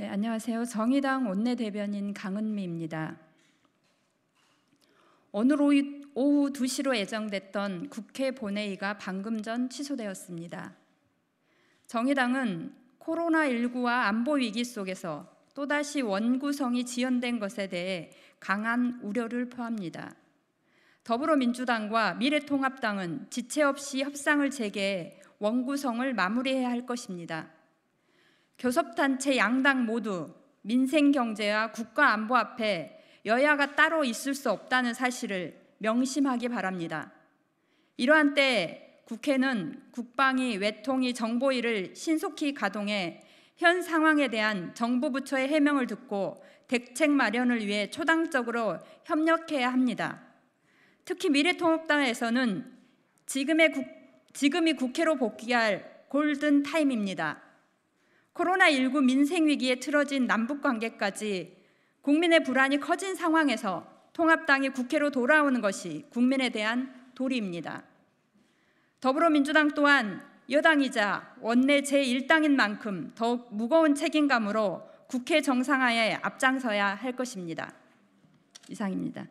네, 안녕하세요. 정의당 원내대변인 강은미입니다. 오늘 오후 2시로 예정됐던 국회 본회의가 방금 전 취소되었습니다. 정의당은 코로나19와 안보 위기 속에서 또다시 원구성이 지연된 것에 대해 강한 우려를 포합니다 더불어민주당과 미래통합당은 지체 없이 협상을 재개해 원구성을 마무리해야 할 것입니다. 교섭단체 양당 모두 민생 경제와 국가 안보 앞에 여야가 따로 있을 수 없다는 사실을 명심하기 바랍니다. 이러한 때 국회는 국방위, 외통위, 정보위를 신속히 가동해 현 상황에 대한 정부 부처의 해명을 듣고 대책 마련을 위해 초당적으로 협력해야 합니다. 특히 미래통합당에서는 지금의 국, 지금이 국회로 복귀할 골든 타임입니다. 코로나19 민생위기에 틀어진 남북관계까지 국민의 불안이 커진 상황에서 통합당이 국회로 돌아오는 것이 국민에 대한 도리입니다. 더불어민주당 또한 여당이자 원내 제1당인 만큼 더욱 무거운 책임감으로 국회 정상화에 앞장서야 할 것입니다. 이상입니다.